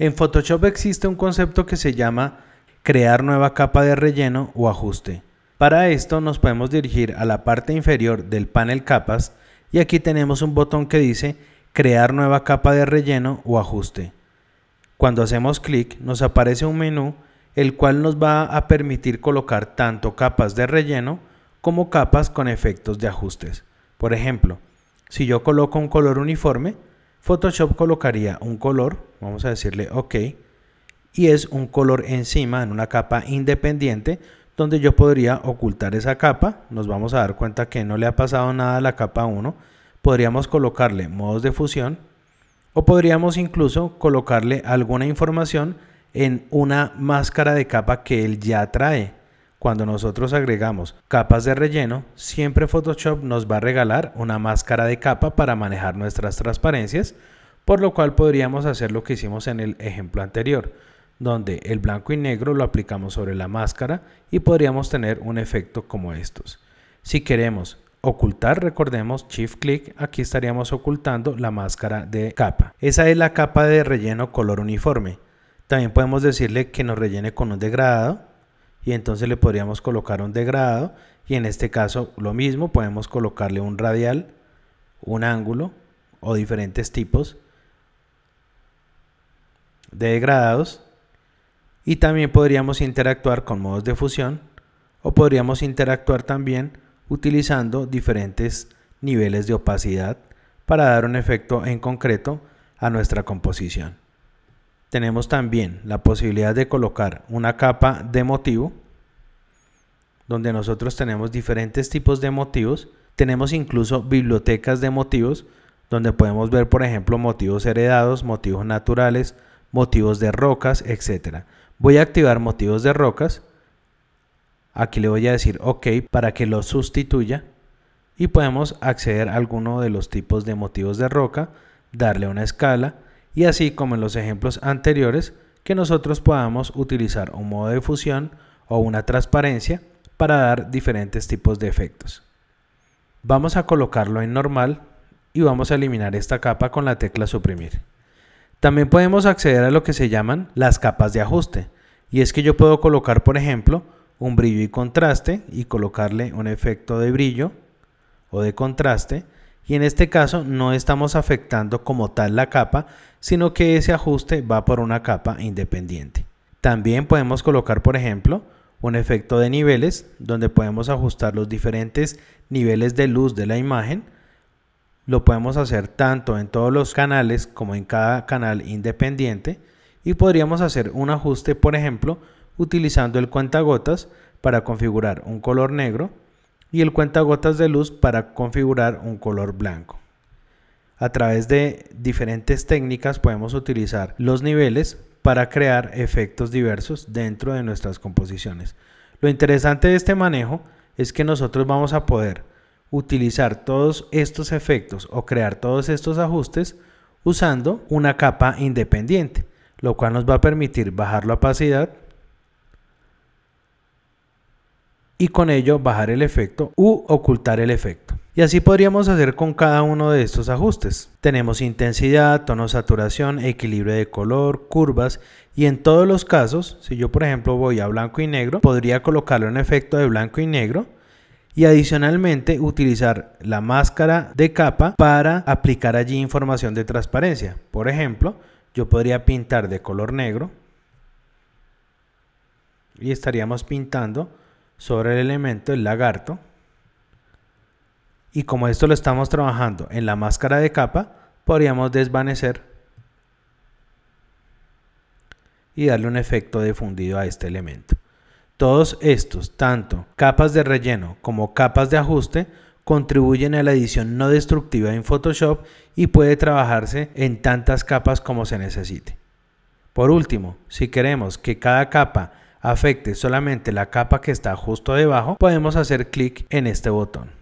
En Photoshop existe un concepto que se llama crear nueva capa de relleno o ajuste. Para esto nos podemos dirigir a la parte inferior del panel capas y aquí tenemos un botón que dice crear nueva capa de relleno o ajuste. Cuando hacemos clic nos aparece un menú el cual nos va a permitir colocar tanto capas de relleno como capas con efectos de ajustes. Por ejemplo, si yo coloco un color uniforme, Photoshop colocaría un color, vamos a decirle OK, y es un color encima en una capa independiente donde yo podría ocultar esa capa, nos vamos a dar cuenta que no le ha pasado nada a la capa 1, podríamos colocarle modos de fusión o podríamos incluso colocarle alguna información en una máscara de capa que él ya trae. Cuando nosotros agregamos capas de relleno, siempre Photoshop nos va a regalar una máscara de capa para manejar nuestras transparencias, por lo cual podríamos hacer lo que hicimos en el ejemplo anterior, donde el blanco y negro lo aplicamos sobre la máscara y podríamos tener un efecto como estos. Si queremos ocultar, recordemos, shift click aquí estaríamos ocultando la máscara de capa. Esa es la capa de relleno color uniforme. También podemos decirle que nos rellene con un degradado y entonces le podríamos colocar un degradado y en este caso lo mismo podemos colocarle un radial, un ángulo o diferentes tipos de degradados y también podríamos interactuar con modos de fusión o podríamos interactuar también utilizando diferentes niveles de opacidad para dar un efecto en concreto a nuestra composición tenemos también la posibilidad de colocar una capa de motivo donde nosotros tenemos diferentes tipos de motivos. Tenemos incluso bibliotecas de motivos donde podemos ver, por ejemplo, motivos heredados, motivos naturales, motivos de rocas, etc. Voy a activar motivos de rocas. Aquí le voy a decir OK para que lo sustituya y podemos acceder a alguno de los tipos de motivos de roca, darle una escala, y así como en los ejemplos anteriores, que nosotros podamos utilizar un modo de fusión o una transparencia para dar diferentes tipos de efectos. Vamos a colocarlo en normal y vamos a eliminar esta capa con la tecla suprimir. También podemos acceder a lo que se llaman las capas de ajuste, y es que yo puedo colocar, por ejemplo, un brillo y contraste y colocarle un efecto de brillo o de contraste y en este caso no estamos afectando como tal la capa, sino que ese ajuste va por una capa independiente. También podemos colocar, por ejemplo, un efecto de niveles donde podemos ajustar los diferentes niveles de luz de la imagen. Lo podemos hacer tanto en todos los canales como en cada canal independiente y podríamos hacer un ajuste, por ejemplo, utilizando el cuentagotas para configurar un color negro y el cuenta gotas de luz para configurar un color blanco. A través de diferentes técnicas podemos utilizar los niveles para crear efectos diversos dentro de nuestras composiciones. Lo interesante de este manejo es que nosotros vamos a poder utilizar todos estos efectos o crear todos estos ajustes usando una capa independiente, lo cual nos va a permitir bajar la opacidad, y con ello bajar el efecto u ocultar el efecto. Y así podríamos hacer con cada uno de estos ajustes. Tenemos intensidad, tono saturación, equilibrio de color, curvas y en todos los casos, si yo por ejemplo voy a blanco y negro, podría colocarle un efecto de blanco y negro y adicionalmente utilizar la máscara de capa para aplicar allí información de transparencia. Por ejemplo, yo podría pintar de color negro y estaríamos pintando sobre el elemento el lagarto. Y como esto lo estamos trabajando en la máscara de capa, podríamos desvanecer y darle un efecto difundido a este elemento. Todos estos, tanto capas de relleno como capas de ajuste, contribuyen a la edición no destructiva en Photoshop y puede trabajarse en tantas capas como se necesite. Por último, si queremos que cada capa afecte solamente la capa que está justo debajo, podemos hacer clic en este botón.